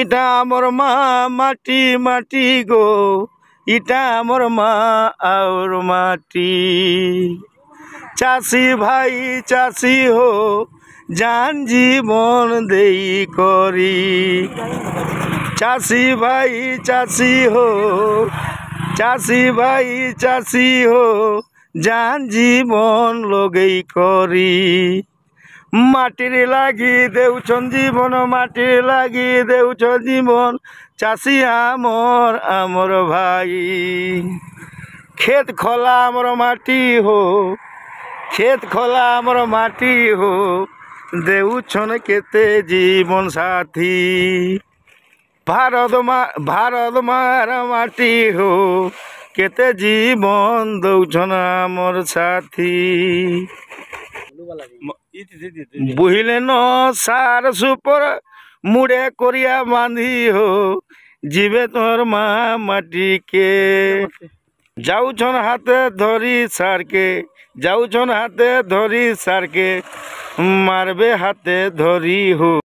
ইটা আমার মা মাটি মাটি গো ইটা আমার মা আর মাটি চাষি ভাই চাষি হো জান জীবন দেই করি চাষি ভাই চাষি হো চাষি ভাই চাষি হো জান জীবন লগেই করি মাটির লাগি দেউছন জীবন মাটির লাগি দেউছন জীবন চাষি আমর আমর ভাই ক্ষেত খোলা আমর মাটি হো ক্ষেত খোলা আমর মাটি হো দেউছন কেতে জীবন সাথী ভারত মা ভারত মার মাটি হো কেতে জীবন দেউছন আমর সাথী বুহিলে ন সার সুপর মুড়ে করিয়া বাঁধি হো জীবে তোর মা মাটিকে যাউছন হাতে ধরি সারকে যাউছন হাতে ধরি সারকে মারবে হাতে ধরি হো